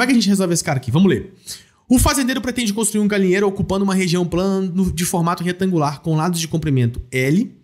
Como é que a gente resolve esse cara aqui? Vamos ler. O fazendeiro pretende construir um galinheiro ocupando uma região plana de formato retangular com lados de comprimento L,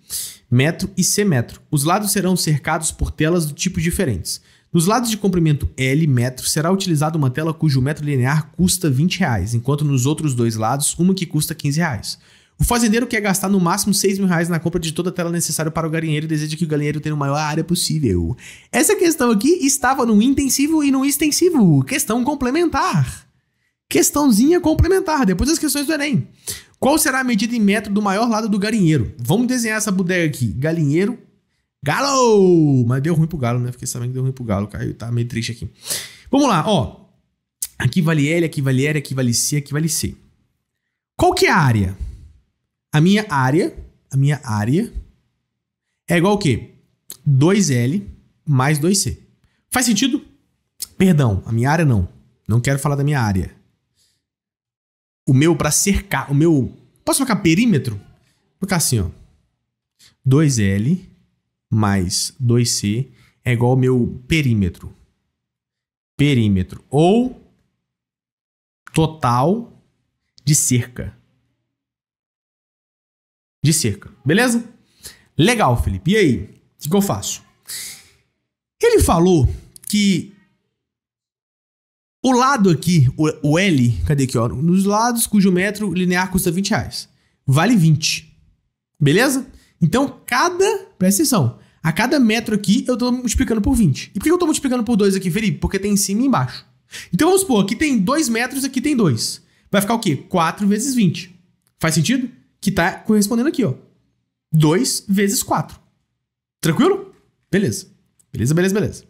metro e C metro. Os lados serão cercados por telas do tipo diferentes. Nos lados de comprimento L metro será utilizada uma tela cujo metro linear custa 20 reais, enquanto nos outros dois lados uma que custa 15 reais. O fazendeiro quer gastar no máximo 6 mil reais na compra de toda a tela necessária para o galinheiro e deseja que o galinheiro tenha a maior área possível. Essa questão aqui estava no intensivo e no extensivo. Questão complementar. Questãozinha complementar, depois das questões do Enem. Qual será a medida em metro do maior lado do galinheiro? Vamos desenhar essa bodega aqui. Galinheiro. Galo! Mas deu ruim pro galo, né? Fiquei sabendo que deu ruim pro galo, caiu. Tá meio triste aqui. Vamos lá, ó. Aqui vale L, aqui vale R, aqui vale C, aqui vale C. Qual que é a área? A minha área, a minha área é igual o quê? 2L mais 2C. Faz sentido? Perdão, a minha área não. Não quero falar da minha área. O meu para cercar, o meu, posso colocar perímetro? Vou colocar assim, ó. 2L mais 2C é igual ao meu perímetro. Perímetro ou total de cerca de cerca, beleza? Legal, Felipe. E aí? O que, que eu faço? Ele falou que o lado aqui, o, L, cadê aqui, ó? Nos lados cujo metro linear custa 20 reais. Vale 20. Beleza? Então, cada. Presta atenção. A cada metro aqui, eu estou multiplicando por 20. E por que eu estou multiplicando por 2 aqui, Felipe? Porque tem em cima e embaixo. Então, vamos supor, aqui tem 2 metros, aqui tem 2. Vai ficar o quê? 4 vezes 20. Faz sentido? que tá correspondendo aqui, ó. 2 vezes 4. Tranquilo? Beleza. Beleza, beleza, beleza.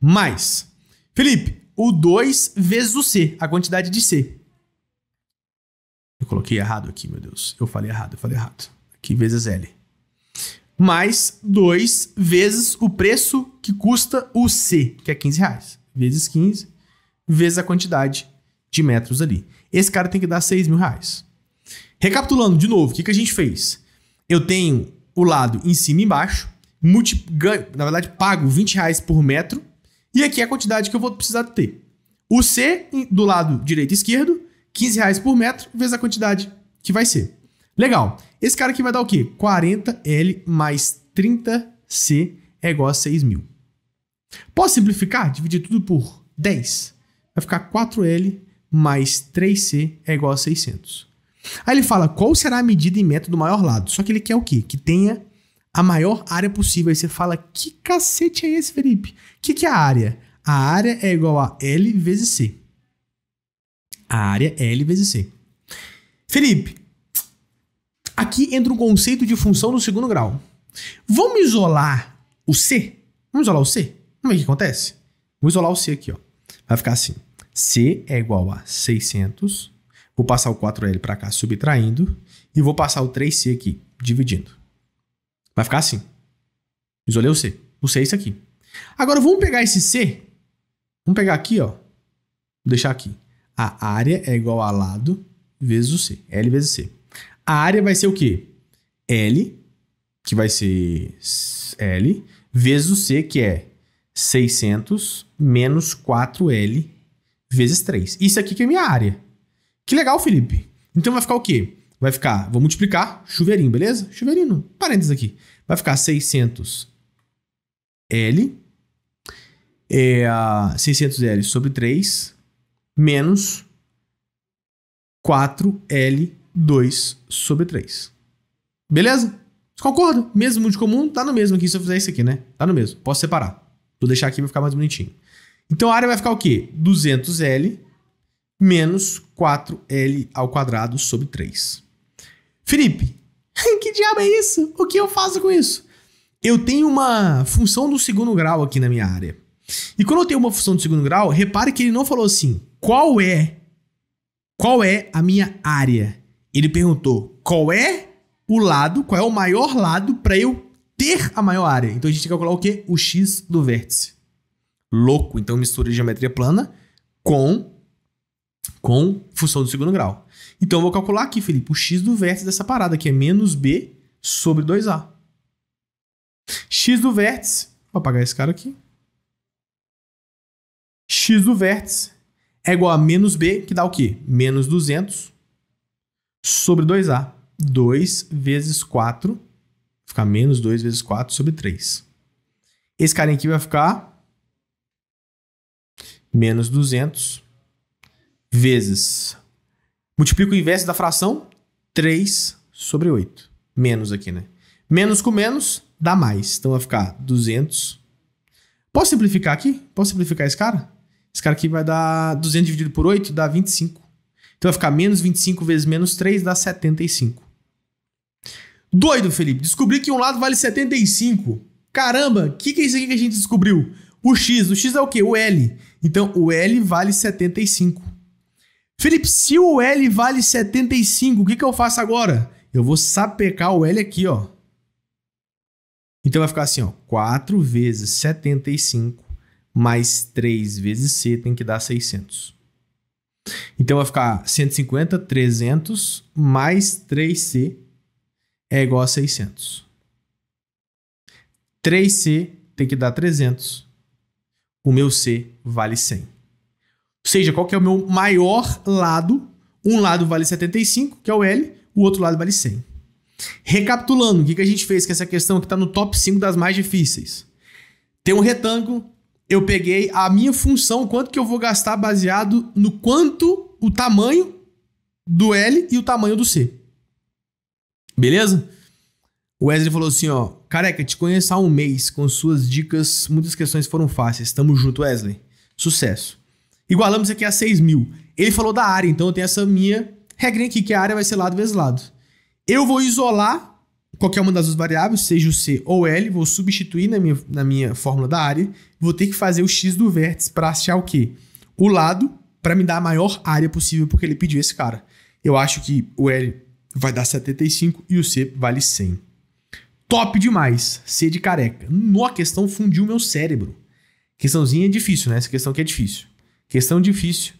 Mais. Felipe, o 2 vezes o C, a quantidade de C. Eu coloquei errado aqui, meu Deus. Eu falei errado, eu falei errado. Aqui vezes L. Mais 2 vezes o preço que custa o C, que é 15 reais. Vezes 15, vezes a quantidade de metros ali. Esse cara tem que dar 6 mil reais. Recapitulando de novo, o que, que a gente fez? Eu tenho o lado em cima e embaixo, multi, ganho, na verdade, pago 20 reais por metro, e aqui é a quantidade que eu vou precisar ter. O C do lado direito e esquerdo, 15 reais por metro, vezes a quantidade que vai ser. Legal. Esse cara aqui vai dar o quê? 40L mais 30C é igual a 6 mil. Posso simplificar? Dividir tudo por 10. Vai ficar 4L mais 3C é igual a 600. Aí ele fala qual será a medida e método do maior lado. Só que ele quer o quê? Que tenha a maior área possível. Aí você fala, que cacete é esse, Felipe? O que, que é a área? A área é igual a L vezes C. A área é L vezes C. Felipe, aqui entra o um conceito de função no segundo grau. Vamos isolar o C? Vamos isolar o C? Vamos ver o que acontece? Vou isolar o C aqui, ó. Vai ficar assim. C é igual a 600 Vou passar o 4L para cá subtraindo e vou passar o 3C aqui dividindo. Vai ficar assim. Isolei o C. O C é isso aqui. Agora vamos pegar esse C. Vamos pegar aqui, ó. Vou deixar aqui. A área é igual a lado vezes o C. L vezes C. A área vai ser o quê? L, que vai ser L, vezes o C, que é 600 menos 4L vezes 3. Isso aqui que é minha área. Que legal, Felipe. Então vai ficar o quê? Vai ficar, vou multiplicar, chuveirinho, beleza? Chuveirinho, parênteses aqui. Vai ficar 600 L, é, 600 L sobre 3, menos 4 L 2 sobre 3. Beleza? Concordo? Mesmo muito comum, tá no mesmo aqui se eu fizer isso aqui, né? Tá no mesmo. Posso separar. Vou deixar aqui, vai ficar mais bonitinho. Então a área vai ficar o quê? 200L menos 4L ao quadrado sobre 3. Felipe, que diabo é isso? O que eu faço com isso? Eu tenho uma função do segundo grau aqui na minha área. E quando eu tenho uma função do segundo grau, repare que ele não falou assim, qual é, qual é a minha área? Ele perguntou, qual é o lado, qual é o maior lado para eu ter a maior área? Então a gente tem que calcular o quê? O x do vértice. Louco, então mistura geometria plana com com função do segundo grau. Então eu vou calcular aqui, Felipe, o x do vértice dessa parada, que é menos b sobre 2a. x do vértice, vou apagar esse cara aqui. x do vértice é igual a menos b, que dá o quê? Menos 200 sobre 2a. 2 vezes 4, ficar menos 2 vezes 4 sobre 3. Esse carinha aqui vai ficar menos 200 vezes. Multiplico o inverso da fração 3 sobre 8. Menos aqui, né? Menos com menos dá mais. Então vai ficar 200. Posso simplificar aqui? Posso simplificar esse cara? Esse cara aqui vai dar 200 dividido por 8, dá 25. Então vai ficar menos 25 vezes menos 3, dá 75. Doido, Felipe. Descobri que um lado vale 75. Caramba, o que, que é isso aqui que a gente descobriu? O x. O x é o quê? O L. Então o L vale 75. Felipe, se o L vale 75, o que, que eu faço agora? Eu vou sapecar o L aqui, ó. Então vai ficar assim, ó. 4 vezes 75 mais 3 vezes C tem que dar 600. Então vai ficar 150, 300 mais 3C é igual a 600. 3C tem que dar 300. O meu C vale 100 seja, qual que é o meu maior lado. Um lado vale 75, que é o L, o outro lado vale 100. Recapitulando, o que, que a gente fez com essa questão que está no top 5 das mais difíceis? Tem um retângulo, eu peguei a minha função, quanto que eu vou gastar baseado no quanto o tamanho do L e o tamanho do C. Beleza? O Wesley falou assim, ó, careca, te conheço há um mês, com suas dicas, muitas questões foram fáceis. Tamo junto, Wesley. Sucesso. Igualamos aqui a 6 mil. Ele falou da área, então eu tenho essa minha regrinha aqui, que a área vai ser lado vezes lado. Eu vou isolar qualquer uma das duas variáveis, seja o C ou L, vou substituir na minha, na minha fórmula da área, vou ter que fazer o X do vértice para achar o quê? O lado, para me dar a maior área possível, porque ele pediu esse cara. Eu acho que o L vai dar 75 e o C vale 100. Top demais, C de careca. Nossa, a questão fundiu meu cérebro. Questãozinha é difícil, né? Essa questão que é difícil. Questão difícil,